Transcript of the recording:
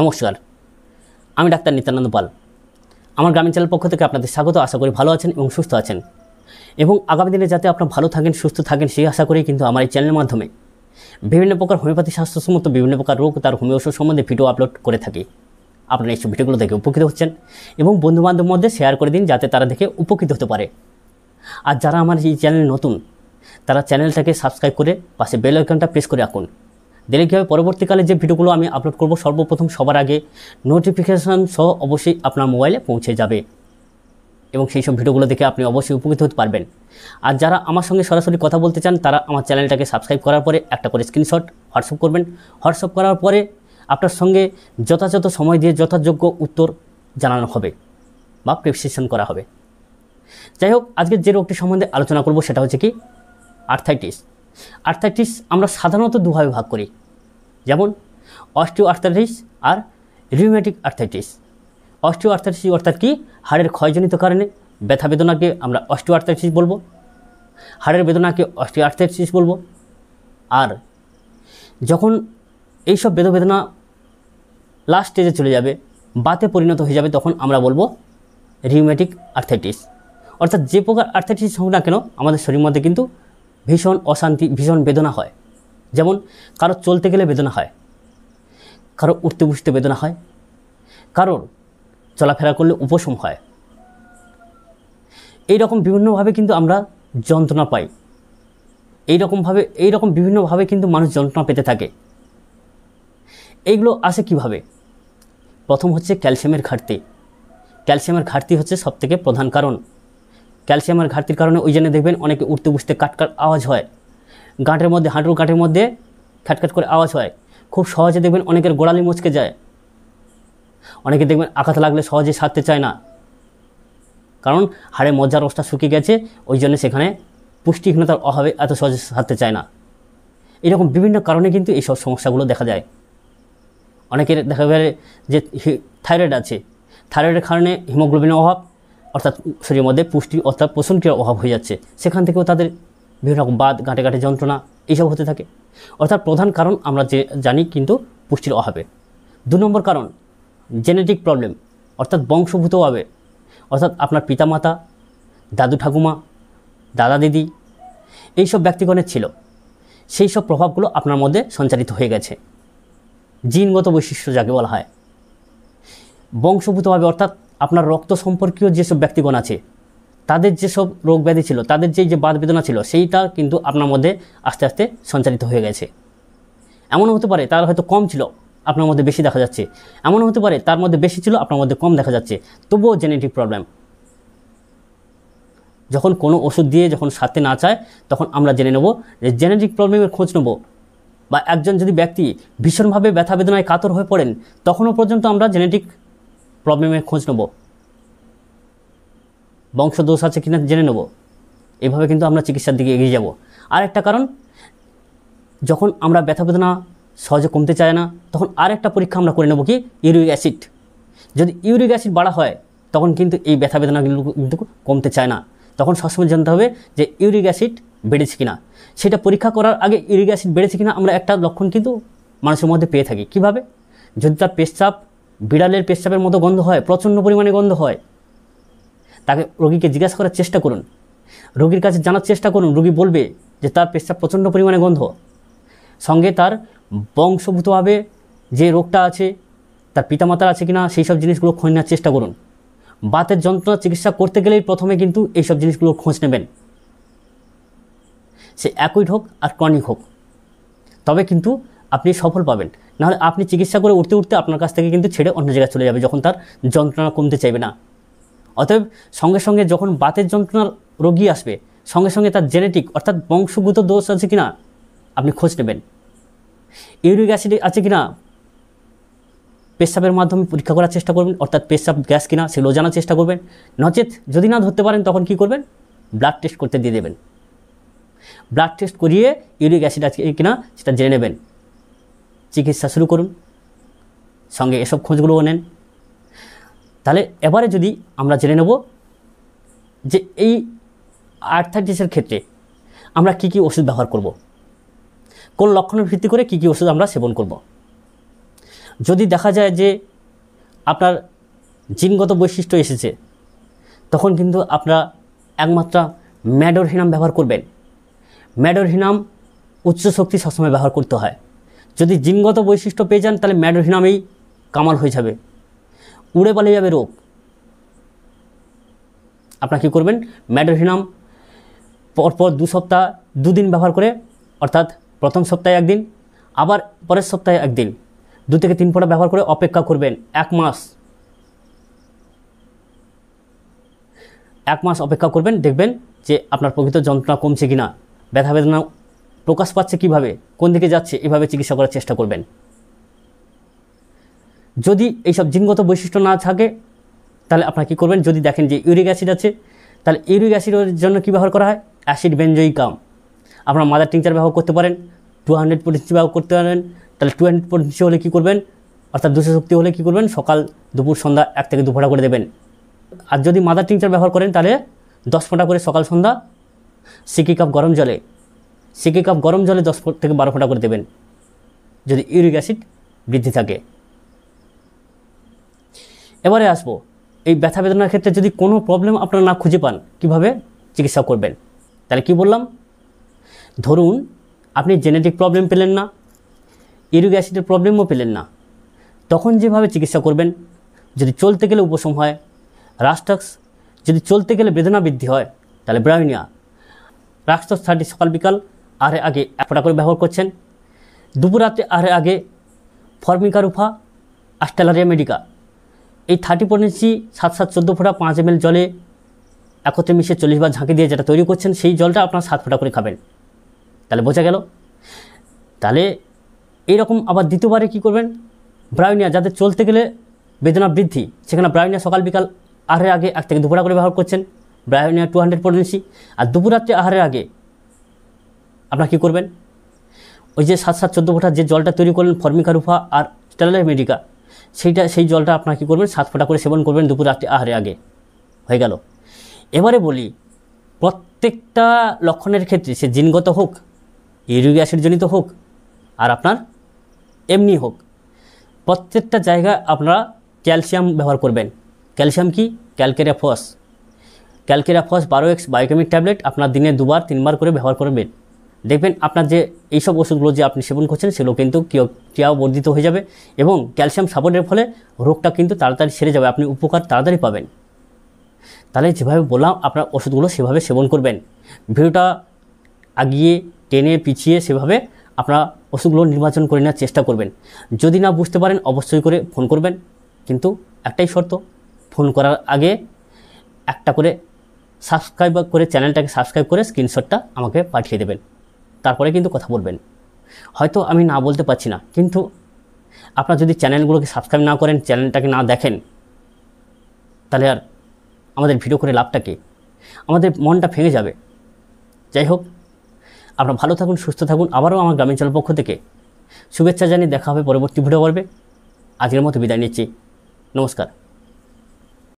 নমস্কার আমি ডাক্তার নিত্যানন্দ পাল আমার গ্রামীণ চ্যানেল পক্ষ থেকে আপনাদের স্বাগত আশা করি ভালো আছেন এবং সুস্থ আছেন এবং আগামী দিনে যাতে আপনারা ভালো থাকেন সুস্থ থাকেন সেই আশা করেই কিন্তু আমার এই চ্যানেলের মাধ্যমে বিভিন্ন প্রকার হোমিওপ্যাথি স্বাস্থ্যসম্মত বিভিন্ন প্রকার রোগ তার হোমিও ওষুধ সম্বন্ধে ভিডিও আপলোড করে থাকি আপনারা এইসব ভিডিওগুলো দেখে উপকৃত হচ্ছেন এবং বন্ধুবান্ধব মধ্যে শেয়ার করে দিন যাতে তারা দেখে উপকৃত হতে পারে আর যারা আমার এই চ্যানেল নতুন তারা চ্যানেলটাকে সাবস্ক্রাইব করে পাশে বেল আইকনটা প্রেস করে রাখুন দিলে কী হবে পরবর্তীকালে যে ভিডিওগুলো আমি আপলোড করব সর্বপ্রথম সবার আগে নোটিফিকেশান সহ অবশ্যই আপনার মোবাইলে পৌঁছে যাবে এবং সেই সব ভিডিওগুলো দেখে আপনি অবশ্যই উপকৃত হতে পারবেন আর যারা আমার সঙ্গে সরাসরি কথা বলতে চান তারা আমার চ্যানেলটাকে সাবস্ক্রাইব করার পরে একটা করে স্ক্রিনশট হোয়াটসঅ্যাপ করবেন হোয়াটসঅ্যাপ করার পরে আপনার সঙ্গে যথাযথ সময় দিয়ে যথাযোগ্য উত্তর জানানো হবে বা প্রেসক্রিপশন করা হবে যাই হোক আজকে যে রোগটি সম্বন্ধে আলোচনা করব সেটা হচ্ছে কি আর্থাইটিস আর্থাইটিস আমরা সাধারণত দুভাবে ভাগ করি যেমন অস্টিও আর্থারাইটিস আর রিউমেটিক আর্থাইটিস অস্টিও আর্থারাইটিস অর্থাৎ কি হাড়ের ক্ষয়জনিত কারণে ব্যথা বেদনাকে আমরা অস্টিও আর্থারাইটিস বলবো হাড়ের বেদনাকে অস্টিও আর্থারাইটিস বলবো আর যখন এইসব বেদনা লাস্ট স্টেজে চলে যাবে বাতে পরিণত হয়ে যাবে তখন আমরা বলবো রিউমেটিক আর্থাইটিস অর্থাৎ যে প্রকার আর্থাইটিস হোক না কেন আমাদের শরীর মধ্যে কিন্তু ভীষণ অশান্তি ভীষণ বেদনা হয় যেমন কারো চলতে গেলে বেদনা হয় কারোর উঠতে বসতে বেদনা হয় কারোর চলাফেরা করলে উপশম হয় এই রকম বিভিন্নভাবে কিন্তু আমরা যন্ত্রণা পাই এই রকমভাবে এই রকম বিভিন্নভাবে কিন্তু মানুষ যন্ত্রণা পেতে থাকে এইগুলো আসে কিভাবে প্রথম হচ্ছে ক্যালসিয়ামের ঘাটতি ক্যালসিয়ামের ঘাটতি হচ্ছে সবথেকে প্রধান কারণ ক্যালসিয়ামের ঘাটতির কারণে ওই জন্য দেখবেন অনেকে উঠতে বসতে কাটকাট আওয়াজ হয় গাঁটের মধ্যে হাঁটুর গাঁটের মধ্যে খ্যাটখ্যাট করে আওয়াজ হয় খুব সহজে দেখবেন অনেকের গোড়ালি মচকে যায় অনেকে দেখবেন আঘাত লাগলে সহজে সারতে চায় না কারণ হাড়ে মজ্জার রসটা শুকিয়ে গেছে ওই জন্য সেখানে পুষ্টিহীনতার অভাবে এত সহজে সারতে চায় না এরকম বিভিন্ন কারণে কিন্তু এইসব সমস্যাগুলো দেখা যায় অনেকের দেখা গেলে যে থাইরয়েড আছে থাইরয়েডের কারণে হিমোগ্লোবিনের অভাব অর্থাৎ শরীরের মধ্যে পুষ্টি অর্থাৎ পোষণটির অভাব হয়ে যাচ্ছে সেখান থেকেও তাদের বিভিন্ন রকম বাদ গাঁটে গাঁটে যন্ত্রণা এইসব হতে থাকে অর্থাৎ প্রধান কারণ আমরা যে জানি কিন্তু পুষ্টির অভাবে দু নম্বর কারণ জেনেটিক প্রবলেম অর্থাৎ বংশভূতভাবে অর্থাৎ আপনার পিতামাতা দাদু ঠাকুমা দাদা দিদি এইসব ব্যক্তিগণের ছিল সেই সব প্রভাবগুলো আপনার মধ্যে সঞ্চারিত হয়ে গেছে জিনগত বৈশিষ্ট্য যাকে বলা হয় বংশভূতভাবে অর্থাৎ আপনার রক্ত সম্পর্কীয় যেসব ব্যক্তিগণ আছে তাদের যেসব রোগ ব্যাধি ছিল তাদের যেই যে বাদ বেদনা ছিল সেইটা কিন্তু আপনার মধ্যে আস্তে আস্তে সঞ্চারিত হয়ে গেছে এমনও হতে পারে তার হয়তো কম ছিল আপনার মধ্যে বেশি দেখা যাচ্ছে এমনও হতে পারে তার মধ্যে বেশি ছিল আপনার মধ্যে কম দেখা যাচ্ছে তবুও জেনেটিক প্রবলেম যখন কোনো ওষুধ দিয়ে যখন সারতে না চায় তখন আমরা জেনে নেব যে জেনেটিক প্রবলেমের খোঁজ নেব বা একজন যদি ব্যক্তি ভীষণভাবে ব্যথা বেদনায় কাতর হয়ে পড়েন তখনও পর্যন্ত আমরা জেনেটিক প্রবলেমের খোঁজ নেব বংশদোষ আছে কিনা জেনে নেব এভাবে কিন্তু আমরা চিকিৎসার দিকে এগিয়ে যাব আর একটা কারণ যখন আমরা ব্যথা বেদনা সহজে কমতে চায় না তখন আরেকটা পরীক্ষা আমরা করে নেব কি ইউরিক অ্যাসিড যদি ইউরিক অ্যাসিড বাড়া হয় তখন কিন্তু এই ব্যথা বেদনা কিন্তু কমতে চায় না তখন সবসময় জানতে হবে যে ইউরিক অ্যাসিড বেড়েছে কিনা সেটা পরীক্ষা করার আগে ইউরিক অ্যাসিড বেড়েছে কিনা আমরা একটা লক্ষণ কিন্তু মানুষের মধ্যে পেয়ে থাকি কিভাবে যদি তার পেশচাপ বিড়ালের পেশচাপের মতো গন্ধ হয় প্রচণ্ড পরিমাণে গন্ধ হয় তাকে রোগীকে জিজ্ঞাসা করার চেষ্টা করুন রোগীর কাছে জানার চেষ্টা করুন রোগী বলবে যে তার পেশাব প্রচণ্ড পরিমাণে গন্ধ সঙ্গে তার বংশভূতভাবে যে রোগটা আছে তার পিতামাতার আছে কিনা সেই সব জিনিসগুলো খোঁজ নেওয়ার চেষ্টা করুন বাতের যন্ত্রণা চিকিৎসা করতে গেলেই প্রথমে কিন্তু এইসব জিনিসগুলো খোঁজ নেবেন সে অ্যাকুইড হোক আর ক্রনিক হোক তবে কিন্তু আপনি সফল পাবেন নাহলে আপনি চিকিৎসা করে উঠতে উঠতে আপনার কাছ থেকে কিন্তু ছেড়ে অন্য জায়গায় চলে যাবে যখন তার যন্ত্রণা কমতে চাইবে না অতএব সঙ্গে সঙ্গে যখন বাতের যন্ত্রণার রোগী আসবে সঙ্গে সঙ্গে তার জেনেটিক অর্থাৎ বংশগত দোষ আছে কিনা আপনি খোঁজ নেবেন ইউরিক অ্যাসিড আছে কিনা পেশাবের মাধ্যমে পরীক্ষা করার চেষ্টা করবেন অর্থাৎ পেশাব গ্যাস কিনা সেগুলো জানার চেষ্টা করবেন নচেত যদি না ধরতে পারেন তখন কি করবেন ব্লাড টেস্ট করতে দিয়ে দেবেন ব্লাড টেস্ট করিয়ে ইউরিক অ্যাসিড আছে কিনা সেটা জেনে নেবেন চিকিৎসা শুরু করুন সঙ্গে এসব খোঁজগুলোও নেন তাহলে এবারে যদি আমরা জেনে নেব যে এই আর্থাইটিসের ক্ষেত্রে আমরা কি কি ওষুধ ব্যবহার করব। কোন লক্ষণের ভিত্তি করে কি কি ওষুধ আমরা সেবন করব। যদি দেখা যায় যে আপনার জিনগত বৈশিষ্ট্য এসেছে তখন কিন্তু আপনারা একমাত্র ম্যাডোর হিনাম ব্যবহার করবেন ম্যাডোর হিনাম উচ্চ শক্তি সবসময় ব্যবহার করতে হয় যদি জিনগত বৈশিষ্ট্য পেয়ে যান তাহলে ম্যাডোর হিনামেই কামাল হয়ে যাবে উড়ে পালিয়ে যাবে রোগ আপনার কী করবেন ম্যাডোভিনাম পরপর দু সপ্তাহ দুদিন ব্যবহার করে অর্থাৎ প্রথম সপ্তাহে একদিন আবার পরের সপ্তাহে একদিন দু থেকে তিন ফোঁটা ব্যবহার করে অপেক্ষা করবেন এক মাস এক মাস অপেক্ষা করবেন দেখবেন যে আপনার প্রকৃত যন্ত্রণা কমছে কি না ব্যথা বেদনা প্রকাশ পাচ্ছে কিভাবে কোন দিকে যাচ্ছে এভাবে চিকিৎসা করার চেষ্টা করবেন যদি এইসব জিনগত বৈশিষ্ট্য না থাকে তাহলে আপনারা কী করবেন যদি দেখেন যে ইউরিক অ্যাসিড আছে তাহলে ইউরিক অ্যাসিডের জন্য কী ব্যবহার করা হয় অ্যাসিড বেঞ্জয়িকাম আপনারা মাদার টিংচার ব্যবহার করতে পারেন টু হান্ড্রেড পটেন্সি ব্যবহার করতে পারেন তাহলে টু হান্ড্রেড পটেন্সি হলে কী করবেন অর্থাৎ দুশো শক্তি হলে কী করবেন সকাল দুপুর সন্ধ্যা এক থেকে দুপুরা করে দেবেন আর যদি মাদার টিংচার ব্যবহার করেন তাহলে দশ ফোঁটা করে সকাল সন্ধ্যা সিকি কাপ গরম জলে সিকি কাপ গরম জলে দশ থেকে বারো ফোঁটা করে দেবেন যদি ইউরিক অ্যাসিড বৃদ্ধি থাকে এবারে আসবো এই ব্যথা বেদনার ক্ষেত্রে যদি কোনো প্রবলেম আপনারা না খুঁজে পান কিভাবে চিকিৎসা করবেন তাহলে কি বললাম ধরুন আপনি জেনেটিক প্রবলেম পেলেন না ইউরিক অ্যাসিডের প্রবলেমও পেলেন না তখন যেভাবে চিকিৎসা করবেন যদি চলতে গেলে উপশম হয় রাস্টাক্স যদি চলতে গেলে বেদনা বৃদ্ধি হয় তাহলে ব্রাউনিয়া রাস্টক্স থার্টি সকাল বিকাল আরে আগে একটা করে ব্যবহার করছেন দুপুরাতে আরে আগে ফর্মিকা রুফা আস্টালারিয়া মেডিকা এই থার্টি ফোর ইঞ্চি সাত সাত চোদ্দো ফোটা পাঁচ এম জলে একত্রে মিশিয়ে চল্লিশ বার ঝাঁকি দিয়ে যেটা তৈরি করছেন সেই জলটা আপনার সাত ফোটা করে খাবেন তাহলে বোঝা গেল তাহলে এইরকম আবার দ্বিতীয়বারে কি করবেন ব্রায়োনিয়া যাদের চলতে গেলে বেদনা বৃদ্ধি সেখানে ব্রায়োনিয়া সকাল বিকাল আহারের আগে এক থেকে দুপুরা করে ব্যবহার করছেন ব্রায়োনিয়া টু হান্ড্রেড পটেন্সি আর দুপুরাত্রে আহারের আগে আপনার কী করবেন ওই যে সাত সাত চোদ্দো ফোটা যে জলটা তৈরি করলেন ফর্মিকা রুফা আর স্টেলার মেডিকা সেইটা সেই জলটা আপনার কী করবেন সাত ফোঁটা করে সেবন করবেন দুপুর রাত্রি আহারে আগে হয়ে গেল এবারে বলি প্রত্যেকটা লক্ষণের ক্ষেত্রে সে জিনগত হোক ইউরিক অ্যাসিডজনিত হোক আর আপনার এমনি হোক প্রত্যেকটা জায়গা আপনারা ক্যালসিয়াম ব্যবহার করবেন ক্যালসিয়াম কি ক্যালকেরিয়া ফস ক্যালকেরিয়া ফস বারো এক্স বায়োকেমিক ট্যাবলেট আপনার দিনে দুবার তিনবার করে ব্যবহার করবেন দেখবেন আপনার যে এইসব ওষুধগুলো যে আপনি সেবন করছেন সেগুলো কিন্তু ক্রিয়া বর্ধিত হয়ে যাবে এবং ক্যালসিয়াম সাপোর্টের ফলে রোগটা কিন্তু তাড়াতাড়ি সেরে যাবে আপনি উপকার তাড়াতাড়ি পাবেন তাহলে যেভাবে বললাম আপনার ওষুধগুলো সেভাবে সেবন করবেন ভিডিওটা আগিয়ে টেনে পিছিয়ে সেভাবে আপনারা ওষুধগুলো নির্বাচন করে নেওয়ার চেষ্টা করবেন যদি না বুঝতে পারেন অবশ্যই করে ফোন করবেন কিন্তু একটাই শর্ত ফোন করার আগে একটা করে সাবস্ক্রাইব করে চ্যানেলটাকে সাবস্ক্রাইব করে স্ক্রিনশটটা আমাকে পাঠিয়ে দেবেন তারপরে কিন্তু কথা বলবেন হয়তো আমি না বলতে পারছি না কিন্তু আপনার যদি চ্যানেলগুলোকে সাবস্ক্রাইব না করেন চ্যানেলটাকে না দেখেন তাহলে আর আমাদের ভিডিও করে লাভটা কি আমাদের মনটা ভেঙে যাবে যাই হোক আপনারা ভালো থাকুন সুস্থ থাকুন আবারও আমার গ্রামীণ পক্ষ থেকে শুভেচ্ছা জানিয়ে দেখা হবে পরবর্তী ভিডিও করবে আজকের মতো বিদায় নিচ্ছি নমস্কার